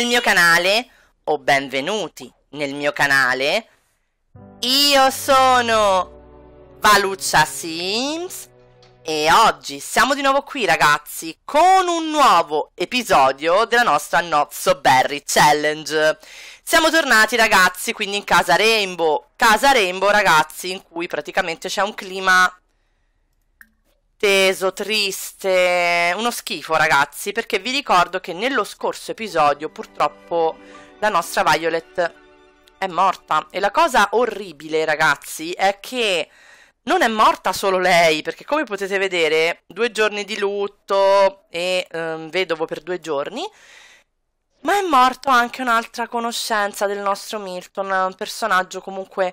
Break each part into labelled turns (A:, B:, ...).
A: nel mio canale o benvenuti nel mio canale. Io sono Valuccia Sims e oggi siamo di nuovo qui ragazzi con un nuovo episodio della nostra Not So Berry Challenge. Siamo tornati ragazzi quindi in casa Rainbow, casa Rainbow ragazzi in cui praticamente c'è un clima teso, triste, uno schifo ragazzi, perché vi ricordo che nello scorso episodio purtroppo la nostra Violet è morta e la cosa orribile ragazzi è che non è morta solo lei, perché come potete vedere due giorni di lutto e ehm, vedovo per due giorni, ma è morto anche un'altra conoscenza del nostro Milton, un personaggio comunque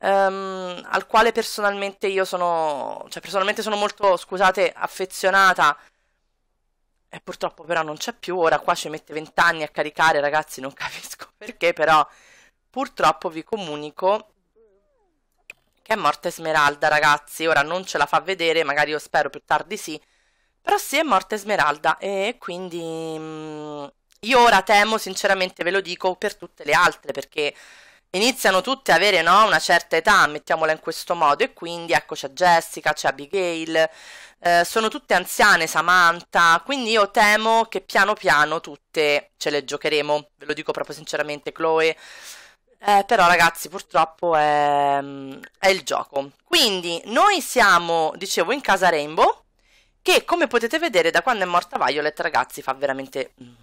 A: um, al quale personalmente io sono, cioè personalmente sono molto, scusate, affezionata. E purtroppo però non c'è più, ora qua ci mette 20 anni a caricare, ragazzi, non capisco perché, però purtroppo vi comunico che è morta Esmeralda, ragazzi. Ora non ce la fa vedere, magari io spero più tardi sì. Però sì, è morta Esmeralda e quindi mh, mm, io ora temo, sinceramente ve lo dico, per tutte le altre, perché iniziano tutte a avere no, una certa età, mettiamola in questo modo, e quindi ecco c'è Jessica, c'è Abigail, eh, sono tutte anziane, Samantha, quindi io temo che piano piano tutte ce le giocheremo, ve lo dico proprio sinceramente Chloe, eh, però ragazzi purtroppo è, è il gioco. Quindi noi siamo, dicevo, in casa Rainbow, che come potete vedere da quando è morta Violet ragazzi fa veramente mm,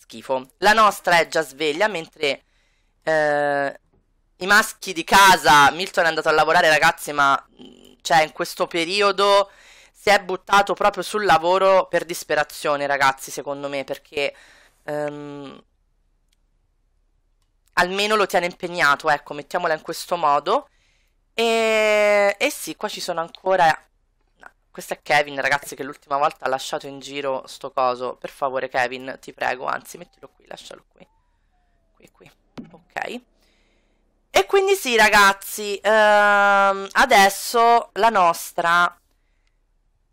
A: schifo. La nostra è già sveglia mentre... Eh, i maschi di casa, Milton è andato a lavorare ragazzi, ma cioè in questo periodo si è buttato proprio sul lavoro per disperazione ragazzi, secondo me, perché um, almeno lo tiene impegnato, ecco, mettiamola in questo modo. E, e sì, qua ci sono ancora questo è Kevin, ragazzi, che l'ultima volta ha lasciato in giro sto coso. Per favore, Kevin, ti prego, anzi, mettilo qui, lascialo qui. Qui, qui. Ok. E quindi sì, ragazzi, ehm, adesso la nostra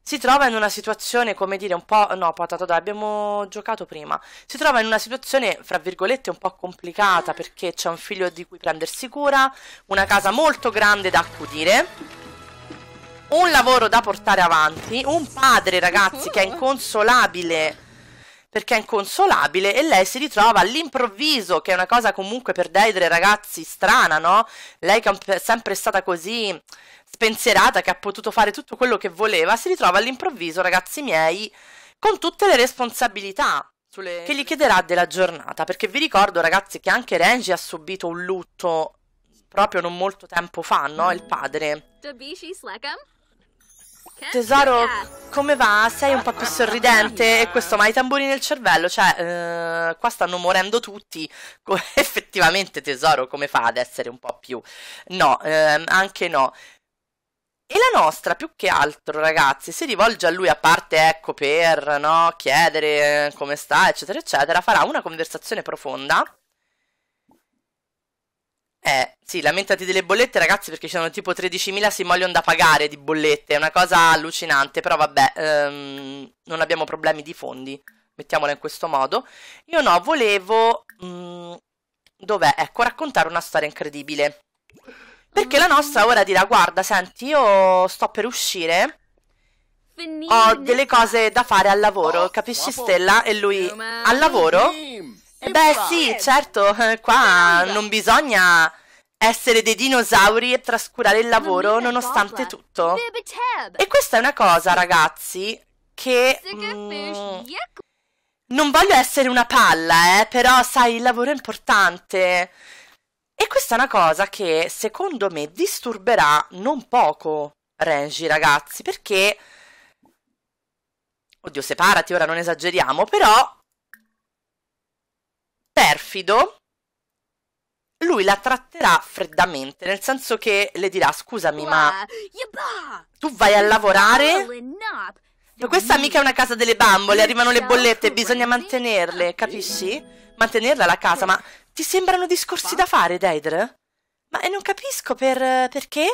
A: si trova in una situazione, come dire, un po'... No, patato, da... abbiamo giocato prima. Si trova in una situazione, fra virgolette, un po' complicata, perché c'è un figlio di cui prendersi cura, una casa molto grande da accudire, un lavoro da portare avanti, un padre, ragazzi, che è mm. inconsolabile perché è inconsolabile e lei si ritrova all'improvviso, che è una cosa comunque per Deidre ragazzi strana, no? Lei che è sempre stata così spensierata, che ha potuto fare tutto quello che voleva, si ritrova all'improvviso, ragazzi miei, con tutte le responsabilità sulle... che gli chiederà della giornata, perché vi ricordo ragazzi che anche Renji ha subito un lutto proprio non molto tempo fa, no? Il padre. Dabishi Slackham? Tesoro, come va? Sei un po' più sorridente? E questo, ma i tamburi nel cervello, cioè, eh, qua stanno morendo tutti. Effettivamente, tesoro, come fa ad essere un po' più? No, eh, anche no. E la nostra, più che altro, ragazzi, si rivolge a lui, a parte, ecco, per, no, chiedere eh, come sta, eccetera, eccetera, farà una conversazione profonda eh, sì, lamentati delle bollette, ragazzi, perché ci sono tipo 13.000 simoleon da pagare di bollette. È una cosa allucinante, però vabbè, ehm, non abbiamo problemi di fondi. Mettiamola in questo modo. Io no, volevo... Mh, mm, dov'è? Ecco, raccontare una storia incredibile. Perché la nostra ora dirà, guarda, senti, io sto per uscire... Ho delle cose da fare al lavoro, oh, capisci Stella? E lui, al lavoro? Beh può, sì, certo, eh, qua non bisogna essere dei dinosauri e trascurare il lavoro nonostante tutto. E questa è una cosa, ragazzi, che... Mm, non voglio essere una palla, eh, però sai, il lavoro è importante. E questa è una cosa che, secondo me, disturberà non poco Renji, ragazzi, perché... Oddio, separati, ora non esageriamo, però perfido, lui la tratterà freddamente, nel senso che le dirà scusami ma tu vai a lavorare? Ma questa mica è una casa delle bambole, arrivano le bollette, bisogna mantenerle, capisci? Mantenerla la casa, ma ti sembrano discorsi da fare, Deidre? Ma non capisco per... perché?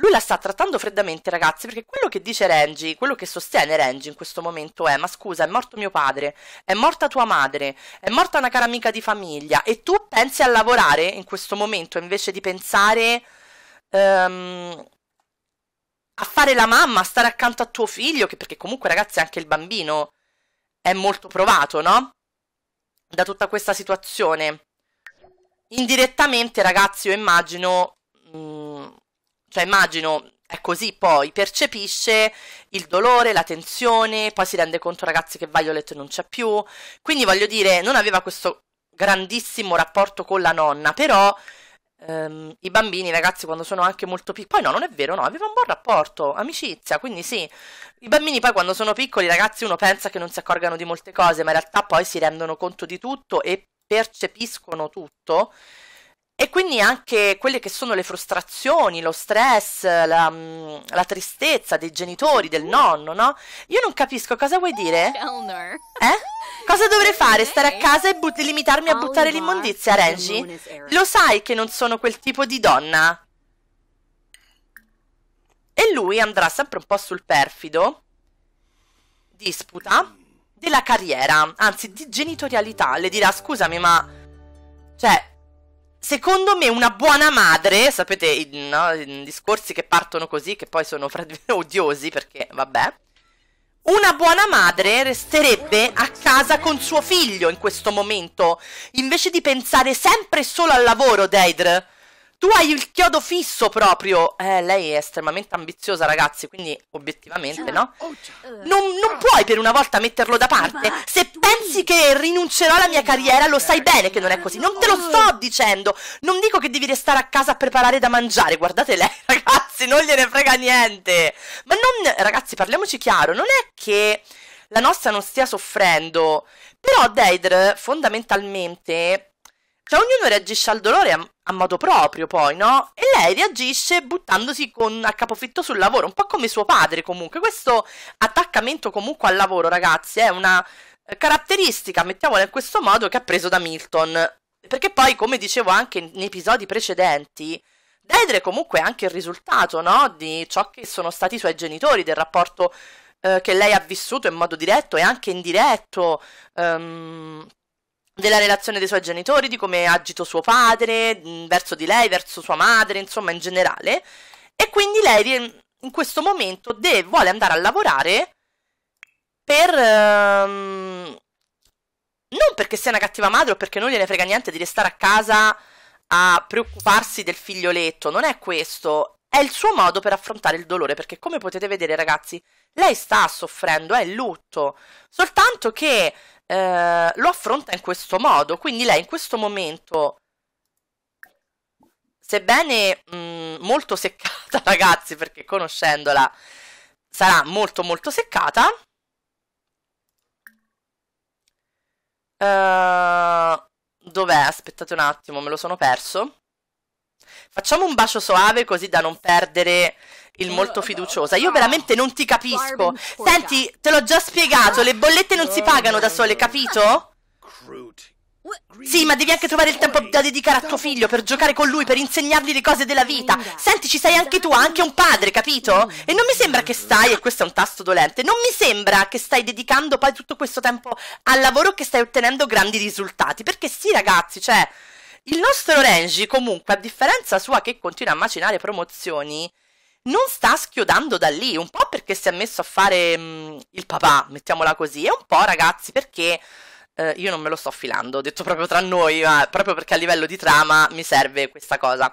A: Lui la sta trattando freddamente, ragazzi, perché quello che dice Renji, quello che sostiene Renji in questo momento è: ma scusa, è morto mio padre, è morta tua madre, è morta una cara amica di famiglia, e tu pensi a lavorare in questo momento invece di pensare um, a fare la mamma, a stare accanto a tuo figlio, che perché comunque, ragazzi, anche il bambino è molto provato, no? Da tutta questa situazione. Indirettamente, ragazzi, io immagino cioè immagino è così poi, percepisce il dolore, la tensione, poi si rende conto ragazzi che Violet non c'è più, quindi voglio dire, non aveva questo grandissimo rapporto con la nonna, però ehm, i bambini, ragazzi, quando sono anche molto piccoli, poi no, non è vero, no, aveva un buon rapporto, amicizia, quindi sì, i bambini poi quando sono piccoli, ragazzi, uno pensa che non si accorgano di molte cose, ma in realtà poi si rendono conto di tutto e percepiscono tutto e quindi anche quelle che sono le frustrazioni, lo stress, la, mm, la tristezza dei genitori, del nonno, no? Io non capisco cosa vuoi dire. Eh? Cosa dovrei fare? Stare a casa e but- limitarmi a oh buttare l'immondizia, Renji? Lo sai che non sono quel tipo di donna? E lui andrà sempre un po' sul perfido. Disputa della carriera, anzi di genitorialità. Le dirà, scusami ma... Cioè, secondo me una buona madre, sapete, i, no, discorsi che partono così, che poi sono odiosi perché, vabbè, una buona madre resterebbe a casa con suo figlio in questo momento, invece di pensare sempre solo al lavoro, Deidre. Tu hai il chiodo fisso proprio. Eh, lei è estremamente ambiziosa, ragazzi, quindi obiettivamente, no? Oh, eh, non, non puoi per una volta metterlo da parte. Se pensi che rinuncerò alla mia carriera, lo sai bene che non è così. Non te lo sto dicendo. Non dico che devi restare a casa a preparare da mangiare. Guardate lei, ragazzi, non gliene frega niente. Ma non, ragazzi, parliamoci chiaro, non è che la nostra non stia soffrendo. Però Deidre, fondamentalmente, cioè ognuno reagisce al dolore a modo proprio poi, no? E lei reagisce buttandosi con, a capofitto sul lavoro, un po' come suo padre comunque. Questo attaccamento comunque al lavoro, ragazzi, è una eh, caratteristica, mettiamola in questo modo, che ha preso da Milton. Perché poi, come dicevo anche in episodi precedenti, Daedre comunque è anche il risultato, no? Di ciò che sono stati i suoi genitori, del rapporto eh, che lei ha vissuto in modo diretto e anche indiretto. Um, della relazione dei suoi genitori, di come agito suo padre verso di lei, verso sua madre, insomma in generale. E quindi lei in questo momento deve, vuole andare a lavorare per... Ehm, non perché sia una cattiva madre o perché non gliene frega niente di restare a casa a preoccuparsi del figlioletto, non è questo, è il suo modo per affrontare il dolore, perché come potete vedere ragazzi, lei sta soffrendo, è in lutto, soltanto che eh, lo affronta in questo modo. Quindi lei in questo momento, sebbene mh, mm, molto seccata, ragazzi, perché conoscendola sarà molto molto seccata, Uh, dov'è? Aspettate un attimo, me lo sono perso. Facciamo un bacio soave così da non perdere il molto fiduciosa. Io veramente non ti capisco. Senti, te l'ho già spiegato, le bollette non si pagano da sole, capito? Sì, ma devi anche trovare il tempo da dedicare a tuo figlio per giocare con lui, per insegnargli le cose della vita. Senti, ci sei anche tu, anche un padre, capito? E non mi sembra che stai, e questo è un tasto dolente, non mi sembra che stai dedicando poi tutto questo tempo al lavoro che stai ottenendo grandi risultati. Perché sì, ragazzi, cioè, il nostro Renji comunque, a differenza sua che continua a macinare promozioni, non sta schiodando da lì, un po' perché si è messo a fare mh, mm, il papà, mettiamola così, e un po' ragazzi perché eh, io non me lo sto filando, ho detto proprio tra noi, ma proprio perché a livello di trama mi serve questa cosa.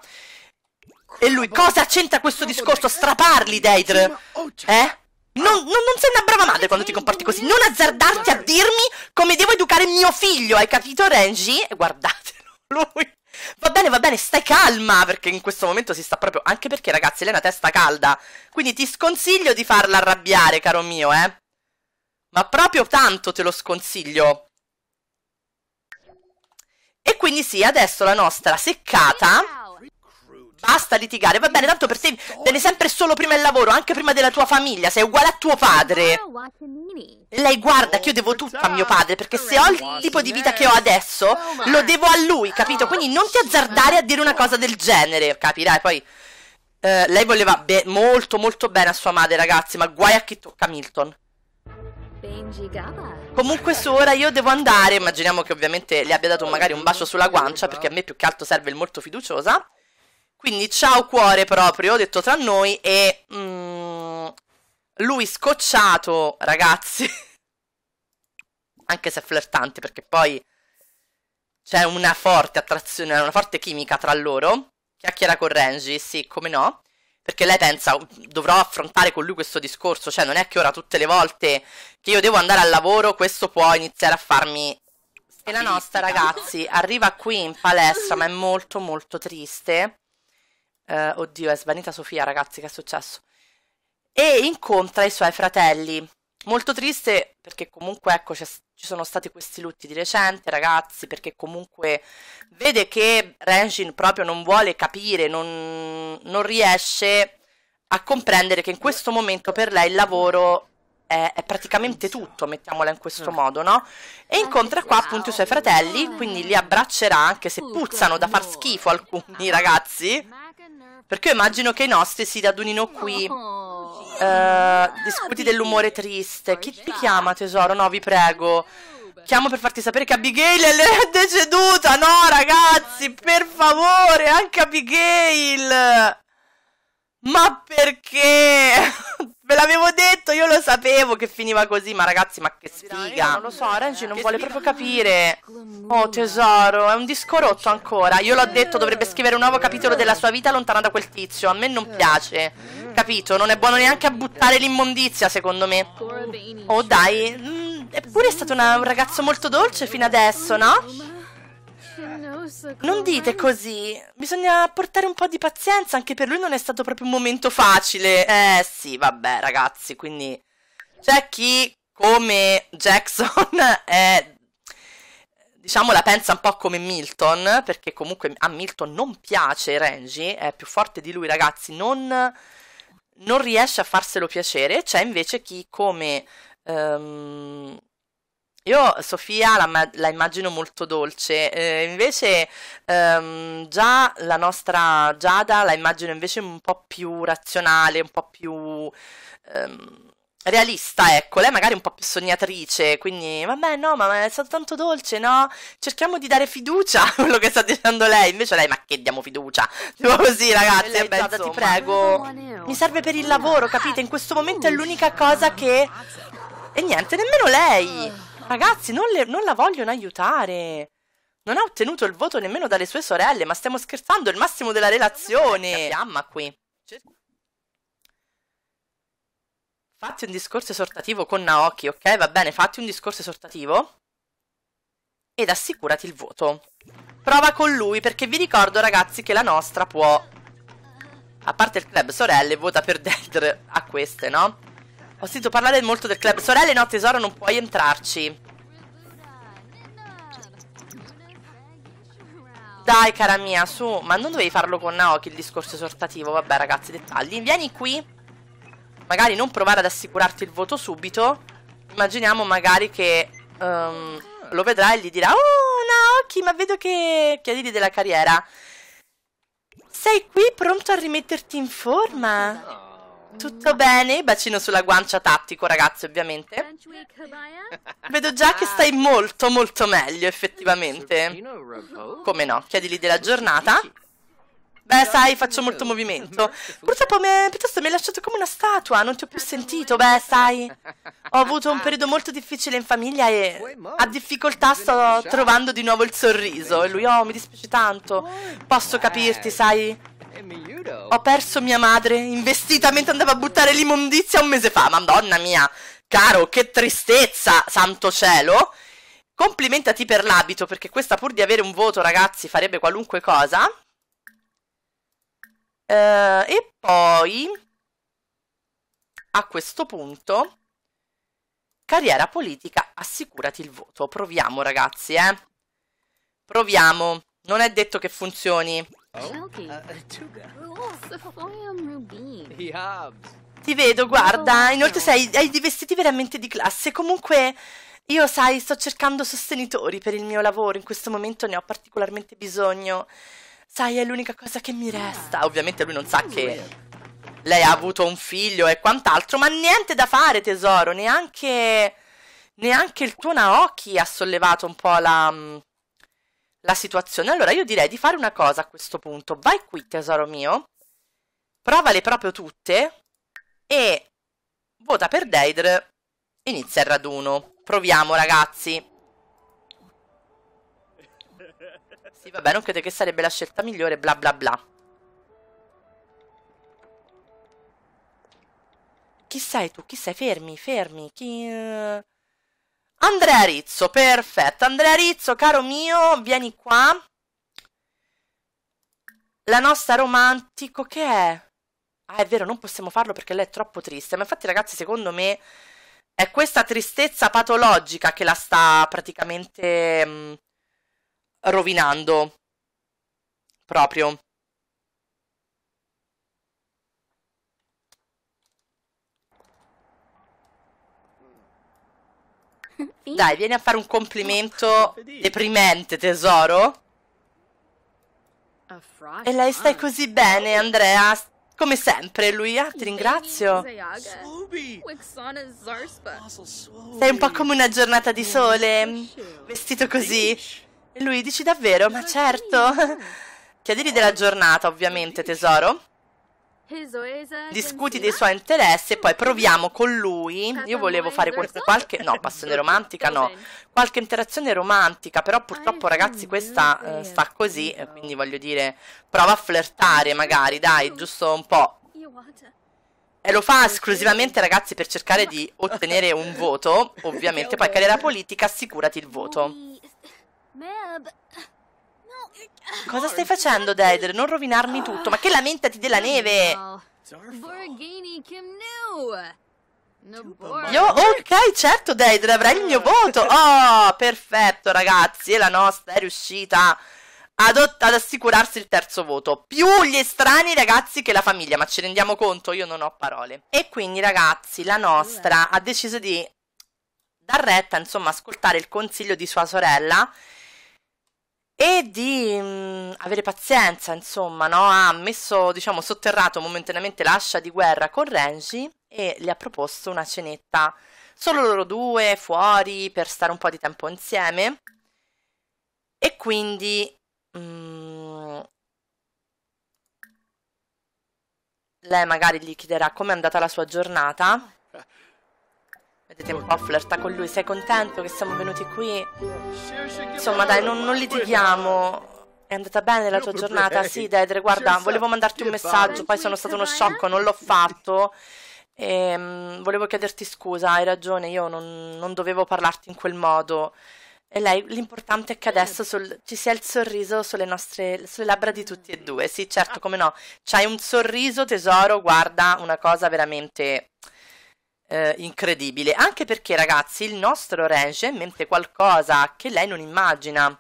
A: E lui, cosa c'entra questo discorso? Straparli, Deidre! Oh, cioè, eh? Ah. Non, non, non, sei una brava madre quando ti comporti così. Non azzardarti a dirmi come devo educare mio figlio, hai capito, Renji? Guardatelo, lui. Va bene, va bene, stai calma perché in questo momento si sta proprio... Anche perché ragazzi, lei ha una testa calda. Quindi ti sconsiglio di farla arrabbiare, caro mio, eh. Ma proprio tanto te lo sconsiglio. E quindi sì, adesso la nostra seccata Basta litigare, va bene, tanto per te viene sempre solo prima il lavoro, anche prima della tua famiglia, sei uguale a tuo padre. E lei guarda che io devo tutto a mio padre, perché se ho il tipo di vita che ho adesso, lo devo a lui, capito? Quindi non ti azzardare a dire una cosa del genere, capirai? Poi eh, lei voleva molto molto bene a sua madre, ragazzi, ma guai a chi tocca Milton. Comunque su ora io devo andare, immaginiamo che ovviamente le abbia dato magari un bacio sulla guancia perché a me più che altro serve il molto fiduciosa. Quindi ciao cuore proprio, ho detto tra noi e mm, lui scocciato, ragazzi. Anche se flirtante perché poi c'è una forte attrazione, una forte chimica tra loro. Chiacchiera con Renji, sì, come no? Perché lei pensa, dovrò affrontare con lui questo discorso, cioè non è che ora tutte le volte che io devo andare al lavoro questo può iniziare a farmi... E la nostra, ragazzi, arriva qui in palestra, ma è molto molto triste eh, oddio, è svanita Sofia, ragazzi, che è successo? E incontra i suoi fratelli. Molto triste perché comunque ecco ci sono stati questi lutti di recente, ragazzi, perché comunque vede che Renjin proprio non vuole capire, non, non riesce a comprendere che in questo momento per lei il lavoro è, è, praticamente tutto, mettiamola in questo mm. modo, no? E incontra qua appunto i suoi fratelli, quindi li abbraccerà anche se puzzano da far schifo alcuni ragazzi. Perché immagino che i nostri si radunino qui. Oh. Eh, ah, discuti dell'umore triste. Chi ti chiama, tesoro? No, vi prego. Chiamo per farti sapere che Abigail è deceduta. No, ragazzi, per favore, anche Abigail. Ma perché? Ve l'avevo detto, io lo sapevo che finiva così, ma ragazzi, ma che sfiga. non lo so, Renji non che vuole sfiga. proprio capire. Oh tesoro, è un disco rotto ancora. Io l'ho detto, dovrebbe scrivere un nuovo capitolo della sua vita lontana da quel tizio. A me non piace. Capito? Non è buono neanche a buttare l'immondizia, secondo me. Oh dai, mm, eppure è stato una, un ragazzo molto dolce fino adesso, no? Non dite così. Bisogna portare un po' di pazienza. Anche per lui non è stato proprio un momento facile. Eh sì, vabbè, ragazzi. Quindi c'è chi, come Jackson, è diciamo la pensa un po' come Milton, perché comunque a Milton non piace Renji, è più forte di lui, ragazzi, non, non riesce a farselo piacere. C'è invece chi come um, io Sofia la, la, immagino molto dolce, eh, invece ehm, già la nostra Giada la immagino invece un po' più razionale, un po' più ehm, realista, ecco, lei magari un po' più sognatrice, quindi vabbè no, ma è stato tanto dolce, no? Cerchiamo di dare fiducia a quello che sta dicendo lei, invece lei ma che diamo fiducia? Tipo così ragazzi, lei, beh, Giada ti prego, mi serve per il lavoro, capite? In questo momento è l'unica cosa che... Oh, e niente, nemmeno lei! Ragazzi, non, le, non la vogliono aiutare. Non ha ottenuto il voto nemmeno dalle sue sorelle, ma stiamo scherzando, è il massimo della relazione. Fiamma qui. Cioè, fatti un discorso esortativo con Naoki, ok? Va bene, fatti un discorso esortativo. Ed assicurati il voto. Prova con lui, perché vi ricordo, ragazzi, che la nostra può... A parte il club sorelle, vota per Deldr a queste, no? Ho sentito parlare molto del club. Sorelle, no, tesoro, non puoi entrarci. Dai, cara mia, su. Ma non dovevi farlo con Naoki il discorso esortativo. Vabbè, ragazzi, dettagli. Vieni qui. Magari non provare ad assicurarti il voto subito. Immaginiamo magari che um, lo vedrà e gli dirà Oh, Naoki, ma vedo che chiedili della carriera. Sei qui pronto a rimetterti in forma? Tutto bene? Bacino sulla guancia tattico, ragazzi, ovviamente. Vedo già che stai ah. molto, molto meglio, effettivamente. Come no? Chiedili della giornata. Beh, sai, faccio molto movimento. Purtroppo mi, piuttosto mi hai lasciato come una statua, non ti ho più ecco, sentito, beh, sai. Ho avuto un periodo molto difficile in famiglia e a difficoltà sto trovando di nuovo il sorriso. E lui, oh, mi dispiace tanto. Posso capirti, sai? Ho perso mia madre, investitamente andava a buttare l'immondizia un mese fa, madonna mia! Caro, che tristezza, santo cielo! Complimentati per l'abito, perché questa pur di avere un voto, ragazzi, farebbe qualunque cosa. Eh, e poi, a questo punto, carriera politica, assicurati il voto. Proviamo, ragazzi, eh. Proviamo. Non è detto che funzioni. Oh. Uh, uh, oh, Ti vedo, guarda, oh, inoltre sei, hai dei vestiti veramente di classe. Comunque, io sai, sto cercando sostenitori per il mio lavoro, in questo momento ne ho particolarmente bisogno. Sai, è l'unica cosa che mi resta. Ovviamente lui non sa che lei ha avuto un figlio e quant'altro, ma niente da fare, tesoro, neanche, neanche il tuo Naoki ha sollevato un po' la mm, la situazione. Allora io direi di fare una cosa a questo punto. Vai qui, tesoro mio, provale proprio tutte e vota per Deidre, inizia il raduno. Proviamo, ragazzi. Sì, vabbè, non credo che sarebbe la scelta migliore, bla bla bla. Chi sei tu? Chi sei? Fermi, fermi. Chi... Eh, Andrea Rizzo, perfetto. Andrea Rizzo, caro mio, vieni qua. La nostra romantico che è? Ah, è vero, non possiamo farlo perché lei è troppo triste. Ma infatti, ragazzi, secondo me è questa tristezza patologica che la sta praticamente mh, mm, rovinando. Proprio. Dai, vieni a fare un complimento deprimente, tesoro. E lei stai così bene, Andrea. Come sempre, lui, ah, ti ringrazio. Sei un po' come una giornata di sole, mm, vestito così. E lui dici davvero, ma certo. Chiedili della giornata, ovviamente, tesoro discuti dei suoi interessi e poi proviamo con lui. Io volevo fare qualche, no, passione romantica, no, qualche interazione romantica, però purtroppo ragazzi questa uh, sta così, eh, quindi voglio dire, prova a flirtare magari, dai, giusto un po'. E lo fa esclusivamente ragazzi per cercare di ottenere un voto, ovviamente, poi carriera politica, assicurati il voto. Cosa stai facendo, Daedre? Non rovinarmi tutto. Ma che lamentati della neve! Io, ok, certo, Daedre, avrai il mio voto. Oh, perfetto, ragazzi. E la nostra è riuscita ad, ad assicurarsi il terzo voto. Più gli estranei ragazzi che la famiglia, ma ci rendiamo conto, io non ho parole. E quindi ragazzi, la nostra ha deciso di dar retta, insomma, ascoltare il consiglio di sua sorella e di mh, mm, avere pazienza, insomma, no? ha messo, diciamo, sotterrato momentaneamente l'ascia di guerra con Renji e gli ha proposto una cenetta, solo loro due, fuori, per stare un po' di tempo insieme. E quindi mh, mm, lei magari gli chiederà come è andata la sua giornata Vedete, un po' flirta con lui. Sei contento che siamo venuti qui? Insomma, dai, non, non litighiamo. È andata bene la tua giornata? Eh, sì, Dedre, guarda, volevo mandarti un messaggio, poi sono stato uno eh? sciocco, non l'ho fatto. E, um, volevo chiederti scusa, hai ragione, io non, non dovevo parlarti in quel modo. E lei, l'importante è che adesso sul, ci sia il sorriso sulle, nostre, sulle labbra di tutti e due. Sì, certo, come no. C'hai un sorriso, tesoro, guarda, una cosa veramente eh, incredibile, anche perché ragazzi il nostro range è mentre qualcosa che lei non immagina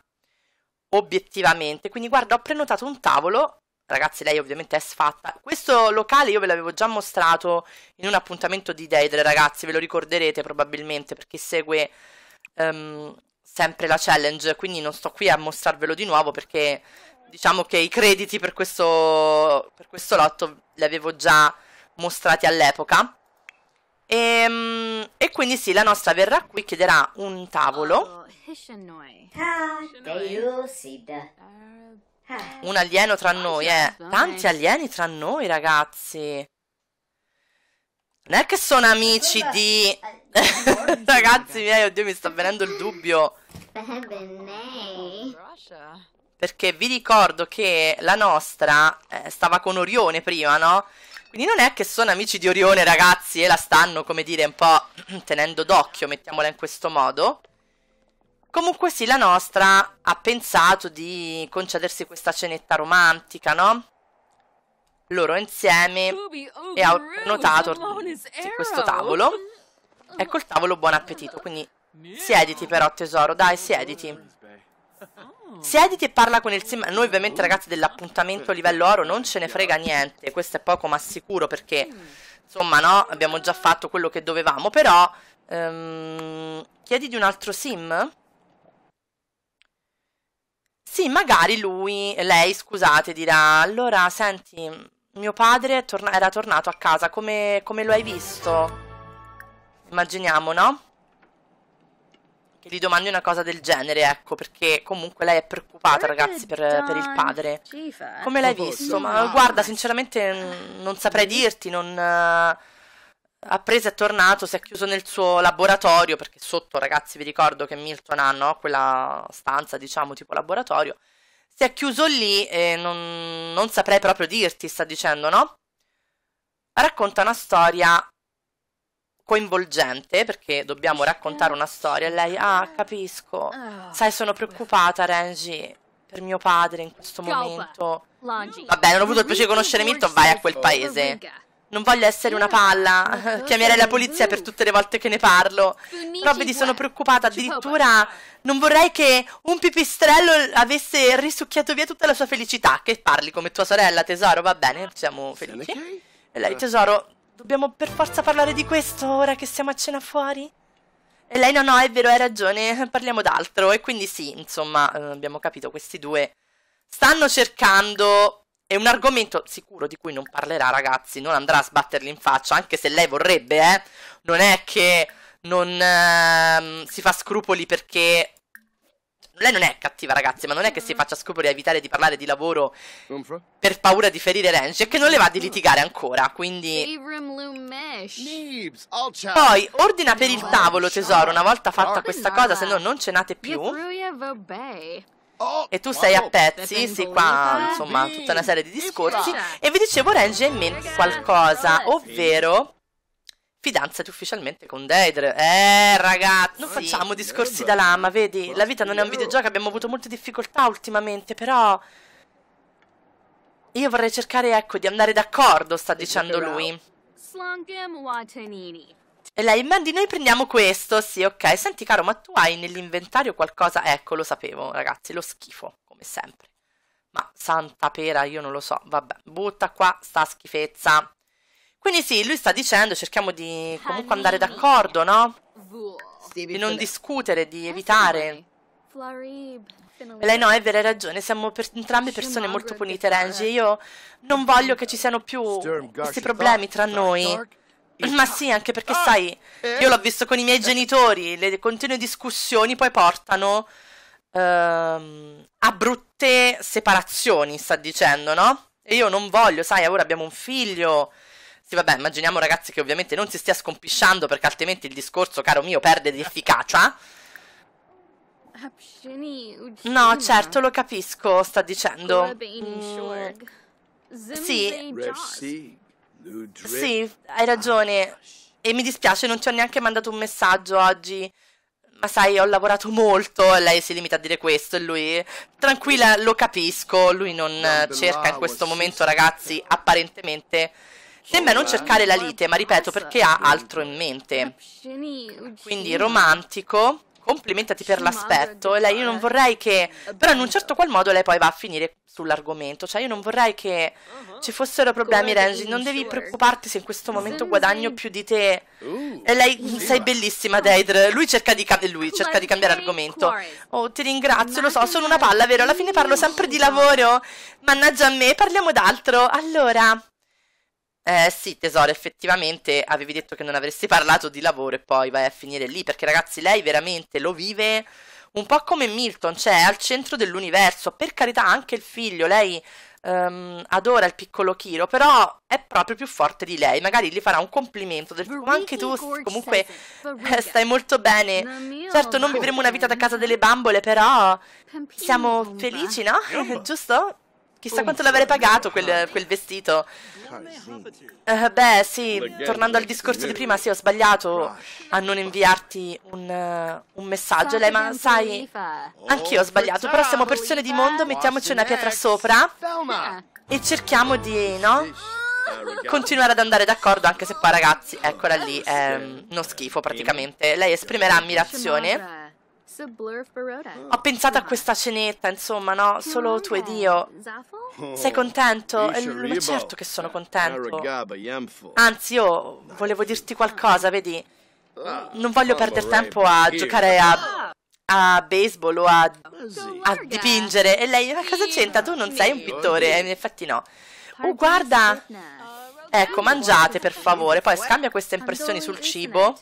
A: obiettivamente, quindi guarda ho prenotato un tavolo, ragazzi lei ovviamente è sfatta, questo locale io ve l'avevo già mostrato in un appuntamento di Deidre ragazzi, ve lo ricorderete probabilmente perché segue um, sempre la challenge, quindi non sto qui a mostrarvelo di nuovo perché diciamo che i crediti per questo, per questo lotto li avevo già mostrati all'epoca. E, ehm, e, quindi sì, la nostra verrà qui, chiederà un tavolo. Oh, eh. Un alieno tra ah, noi, eh. Esatto, Tanti alieni tra noi, ragazzi. Non è che sono amici di... Eh, eh, ragazzi miei, oddio, mi sta venendo il dubbio. Perché vi ricordo che la nostra eh, stava con Orione prima, no? Quindi non è che sono amici di Orione, ragazzi, e la stanno, come dire, un po' tenendo d'occhio, mettiamola in questo modo. Comunque sì, la nostra ha pensato di concedersi questa cenetta romantica, no? Loro insieme e ha notato questo tavolo. Ecco il tavolo, buon appetito, quindi siediti però tesoro, dai, siediti. Siediti e parla con il sim. Noi ovviamente ragazzi dell'appuntamento livello oro non ce ne frega niente, questo è poco ma sicuro perché insomma no, abbiamo già fatto quello che dovevamo, però ehm, chiediti un altro sim. Sì, magari lui, lei, scusate, dirà, allora senti, mio padre torna era tornato a casa, come, come lo hai visto? Immaginiamo, no? che gli domandi una cosa del genere, ecco, perché comunque lei è preoccupata, ragazzi, per, per il padre. Eh. Come l'hai visto? Ma guarda, sinceramente non saprei dirti, non eh, ha preso e è tornato, si è chiuso nel suo laboratorio, perché sotto ragazzi vi ricordo che Milton ha no? quella stanza, diciamo, tipo laboratorio, si è chiuso lì e non, non saprei proprio dirti, sta dicendo, no? Racconta una storia coinvolgente perché dobbiamo raccontare una storia e lei, ah capisco, sai sono preoccupata Renji per mio padre in questo momento. Vabbè, non ho avuto il piacere di conoscere Milton, vai a quel paese. Non voglio essere una palla, chiamerei la polizia per tutte le volte che ne parlo. Però vedi, sono preoccupata, addirittura non vorrei che un pipistrello avesse risucchiato via tutta la sua felicità. Che parli come tua sorella, tesoro, va bene, siamo felici. E lei, tesoro, Dobbiamo per forza parlare di questo ora che siamo a cena fuori? E lei no, no, è vero, hai ragione, parliamo d'altro. E quindi sì, insomma, eh, abbiamo capito, questi due stanno cercando... È un argomento sicuro di cui non parlerà, ragazzi, non andrà a sbatterli in faccia, anche se lei vorrebbe, eh. Non è che non ehm, si fa scrupoli perché lei non è cattiva, ragazzi, ma non è che si faccia scopo di evitare di parlare di lavoro per paura di ferire Renji e che non le va di litigare ancora, quindi... Poi, ordina per il tavolo, tesoro, una volta fatta questa cosa, se no non cenate più. Oh, e tu sei a pezzi, sì, qua, insomma, tutta una serie di discorsi. E vi dicevo, Renji è in mente qualcosa, ovvero fidanzati ufficialmente con Deidre. Eh, ragazzi, non sì, facciamo discorsi da lama, vedi? La vita non è un videogioco, abbiamo avuto molte difficoltà ultimamente, però... Io vorrei cercare, ecco, di andare d'accordo, sta dicendo lui. E lei, Mandy, noi prendiamo questo, sì, ok. Senti, caro, ma tu hai nell'inventario qualcosa? Ecco, lo sapevo, ragazzi, lo schifo, come sempre. Ma santa pera, io non lo so, vabbè, butta qua sta schifezza. Quindi sì, lui sta dicendo, cerchiamo di comunque andare d'accordo, no? Di non discutere, di evitare. E lei no, è vera, ragione, siamo per entrambe persone molto punite, Renji. Io non voglio che ci siano più questi problemi tra noi. Ma sì, anche perché ah, sai, eh? io l'ho visto con i miei genitori, le continue discussioni poi portano ehm, a brutte separazioni, sta dicendo, no? E io non voglio, sai, ora abbiamo un figlio, sì, vabbè, immaginiamo ragazzi che ovviamente non si stia scompisciando perché altrimenti il discorso, caro mio, perde di efficacia. No, certo, lo capisco, sta dicendo. Mm. Sì. Sì, hai ragione. E mi dispiace, non ti ho neanche mandato un messaggio oggi. Ma sai, ho lavorato molto. e Lei si limita a dire questo e lui. Tranquilla, lo capisco. Lui non cerca in questo momento, ragazzi, apparentemente Sembra non cercare la lite, ma ripeto, perché ha altro in mente. Quindi romantico, complimentati per l'aspetto, lei io non vorrei che... Però in un certo qual modo lei poi va a finire sull'argomento, cioè io non vorrei che ci fossero problemi Renji, non devi preoccuparti se in questo momento guadagno più di te. Uh. E lei, sei bellissima Deidre, lui cerca di, lui cerca di cambiare argomento. Oh, ti ringrazio, lo so, sono una palla, vero? Alla fine parlo sempre di lavoro. Mannaggia a me, parliamo d'altro. Allora... Eh sì, tesoro, effettivamente avevi detto che non avresti parlato di lavoro e poi vai a finire lì, perché ragazzi, lei veramente lo vive un po' come Milton, cioè al centro dell'universo, per carità anche il figlio, lei um, adora il piccolo Kiro, però è proprio più forte di lei, magari gli farà un complimento del anche tu comunque stai molto bene, certo non vivremo una vita da casa delle bambole, però siamo felici, no? Giusto? Chissà oh, quanto l'avrei pagato quel, quel vestito. Uh, beh, sì, tornando al discorso di prima, sì, ho sbagliato a non inviarti un, eh, un messaggio. Lei, ma sai, anch'io ho sbagliato, però siamo persone di mondo, mettiamoci una pietra sopra e cerchiamo di, no? Continuare ad andare d'accordo, anche se poi, ragazzi, eccola lì, è uno ehm, schifo praticamente. Lei esprimerà ammirazione ho pensato a questa cenetta, insomma, no? Solo tu ed io. Sei contento? Eh, ma certo che sono contento. Anzi, io volevo dirti qualcosa, vedi? Ah, non voglio perdere tempo a giocare a a baseball o a, a, dipingere. E lei, ma cosa c'entra? Tu non sei un pittore. Eh, in effetti no. Oh, guarda! Ecco, mangiate per favore. Poi scambia queste impressioni sul cibo.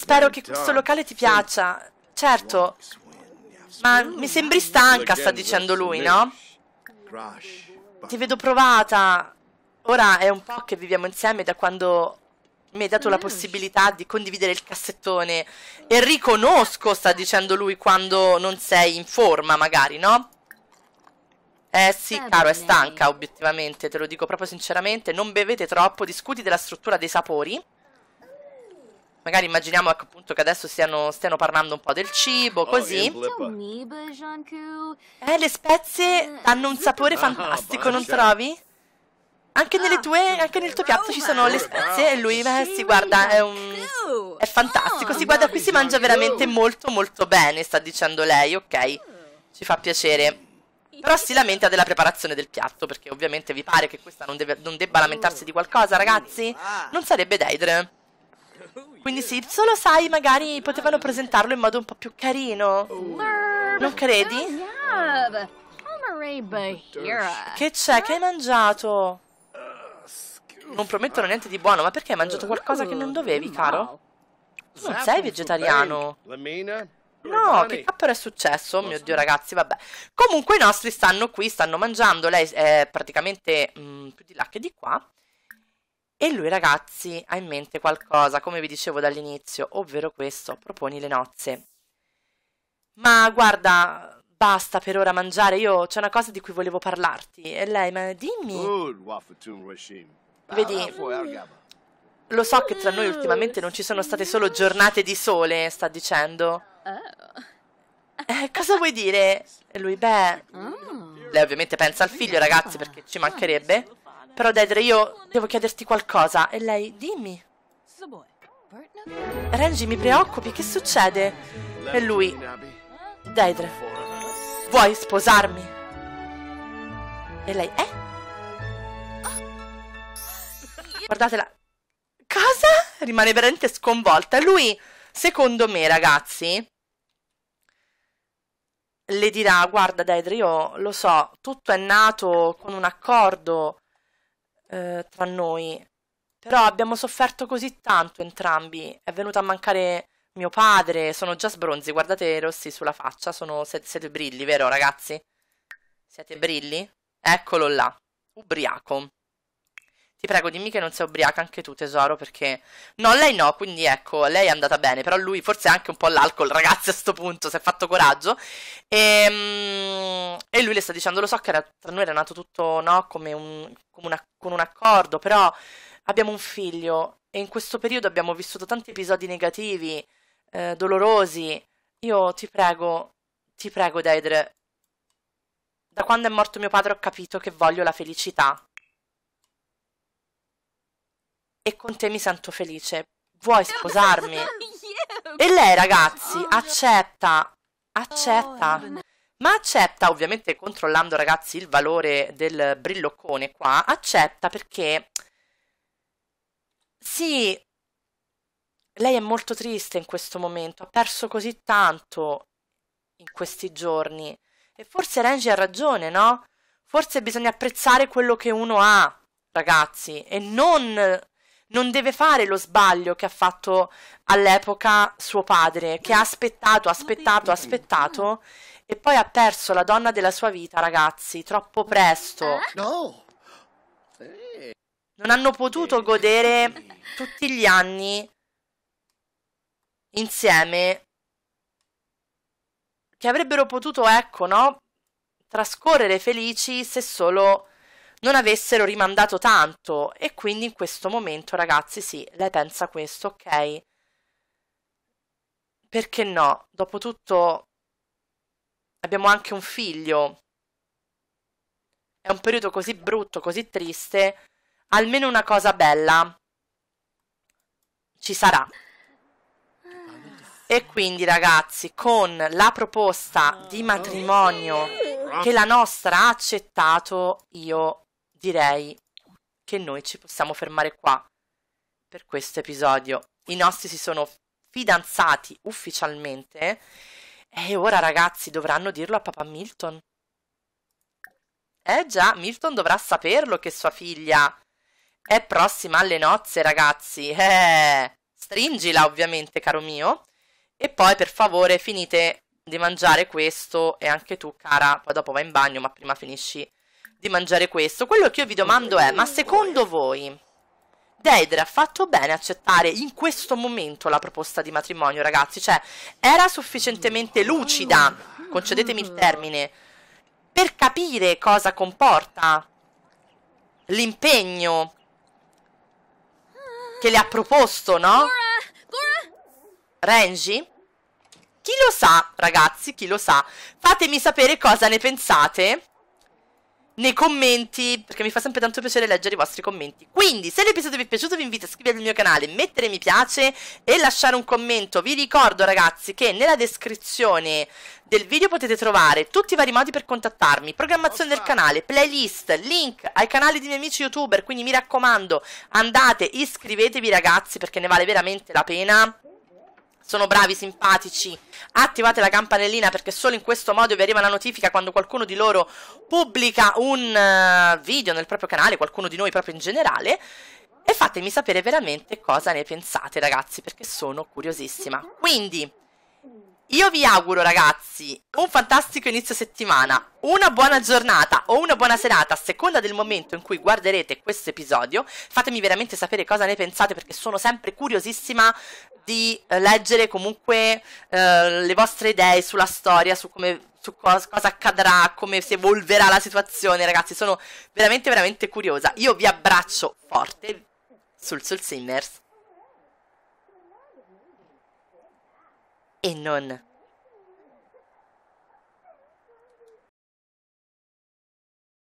A: Spero che questo locale ti piaccia. Certo. Ma mi sembri stanca, sta dicendo lui, no? Ti vedo provata. Ora è un po' che viviamo insieme da quando mi hai dato la mm. possibilità di condividere il cassettone. E riconosco, sta dicendo lui, quando non sei in forma, magari, no? Eh sì, caro, è stanca, obiettivamente, te lo dico proprio sinceramente. Non bevete troppo, discuti della struttura dei sapori magari immaginiamo ecco, appunto che adesso stiano, stiano parlando un po' del cibo, oh, così. Eh, le spezie eh, hanno un sapore ah, fantastico, non trovi? Anche, ah. tue, anche, nel tuo piatto ci oh, sono le spezie e lui beh, si guarda, è, un, è fantastico, si oh. guarda qui si mangia veramente molto molto bene, sta dicendo lei, ok, ci fa piacere. Però si lamenta della preparazione del piatto, perché ovviamente vi pare che questa non, deve, non debba lamentarsi di qualcosa, ragazzi? Ah. Non sarebbe Deidre. Quindi sì, solo sai, magari potevano presentarlo in modo un po' più carino. Non credi? Che c'è? Che hai mangiato? Non promettono niente di buono, ma perché hai mangiato qualcosa che non dovevi, caro? Tu Non sei vegetariano. No, che cappero è successo? Oh Mio Dio, ragazzi, vabbè. Comunque i nostri stanno qui, stanno mangiando. Lei è praticamente mh, mm, più di là che di qua. E lui, ragazzi, ha in mente qualcosa, come vi dicevo dall'inizio, ovvero questo, proponi le nozze. Ma guarda, basta per ora mangiare, io c'è una cosa di cui volevo parlarti. E lei, ma dimmi... Vedi, ah, lo so che tra noi ultimamente non ci sono state solo giornate di sole, sta dicendo. Oh. Eh, cosa vuoi dire? E lui, beh... Ah. Lei ovviamente pensa al figlio, ragazzi, perché ci mancherebbe. Però Dedra, io devo chiederti qualcosa. E lei, dimmi. Renji, mi preoccupi, che succede? E lui, Dedra vuoi sposarmi? E lei, eh? Guardatela. Cosa? Rimane veramente sconvolta. Lui, secondo me, ragazzi, le dirà, guarda Dedra, io lo so, tutto è nato con un accordo eh, tra noi. Però abbiamo sofferto così tanto entrambi. È venuto a mancare mio padre. Sono già sbronzi, guardate rossi sulla faccia. Sono, siete brilli, vero ragazzi? Siete brilli? Eccolo là, ubriaco. Ti prego, dimmi che non sei ubriaca anche tu, tesoro, perché... No, lei no, quindi ecco, lei è andata bene. Però lui, forse anche un po' l'alcol, ragazzi, a sto punto, si è fatto coraggio. E, ehm, e lui le sta dicendo, lo so che era, tra noi era nato tutto, no, come un, come una, con un accordo, però abbiamo un figlio e in questo periodo abbiamo vissuto tanti episodi negativi, eh, dolorosi. Io ti prego, ti prego, Deidre, da quando è morto mio padre ho capito che voglio la felicità e con te mi sento felice. Vuoi sposarmi? E lei, ragazzi, oh, accetta, accetta. Oh, Ma accetta, ovviamente controllando, ragazzi, il valore del brilloccone qua, accetta perché... Sì, lei è molto triste in questo momento, ha perso così tanto in questi giorni. E forse Renji ha ragione, no? Forse bisogna apprezzare quello che uno ha, ragazzi, e non non deve fare lo sbaglio che ha fatto all'epoca suo padre, che ha aspettato, aspettato, aspettato e poi ha perso la donna della sua vita, ragazzi, troppo presto. No. Non hanno potuto godere tutti gli anni insieme che avrebbero potuto, ecco, no? Trascorrere felici se solo non avessero rimandato tanto e quindi in questo momento ragazzi sì, lei pensa questo, ok? Perché no? Dopotutto abbiamo anche un figlio. È un periodo così brutto, così triste, almeno una cosa bella ci sarà. E quindi ragazzi, con la proposta di matrimonio che la nostra ha accettato, io direi che noi ci possiamo fermare qua per questo episodio. I nostri si sono fidanzati ufficialmente e ora ragazzi dovranno dirlo a papà Milton. Eh già, Milton dovrà saperlo che sua figlia è prossima alle nozze, ragazzi. Eh, stringila ovviamente, caro mio. E poi per favore finite di mangiare questo e anche tu, cara, poi dopo vai in bagno, ma prima finisci di mangiare questo. Quello che io vi domando è, ma secondo voi Deidre ha fatto bene accettare in questo momento la proposta di matrimonio, ragazzi? Cioè, era sufficientemente lucida, concedetemi il termine, per capire cosa comporta l'impegno che le ha proposto, no? Renji? Chi lo sa, ragazzi, chi lo sa? Fatemi sapere cosa ne pensate nei commenti, perché mi fa sempre tanto piacere leggere i vostri commenti. Quindi, se l'episodio vi è piaciuto, vi invito a iscrivervi al mio canale, mettere mi piace e lasciare un commento. Vi ricordo, ragazzi, che nella descrizione del video potete trovare tutti i vari modi per contattarmi, programmazione del canale, playlist, link ai canali di miei amici youtuber, quindi mi raccomando, andate, iscrivetevi ragazzi perché ne vale veramente la pena sono bravi, simpatici. Attivate la campanellina perché solo in questo modo vi arriva la notifica quando qualcuno di loro pubblica un eh, video nel proprio canale, qualcuno di noi proprio in generale. E fatemi sapere veramente cosa ne pensate, ragazzi, perché sono curiosissima. Quindi, io vi auguro, ragazzi, un fantastico inizio settimana, una buona giornata o una buona serata, a seconda del momento in cui guarderete questo episodio. Fatemi veramente sapere cosa ne pensate perché sono sempre curiosissima di eh, leggere comunque eh, le vostre idee sulla storia, su come su cosa, cosa, accadrà, come si evolverà la situazione, ragazzi, sono veramente veramente curiosa. Io vi abbraccio forte sul Soul Simmers. E non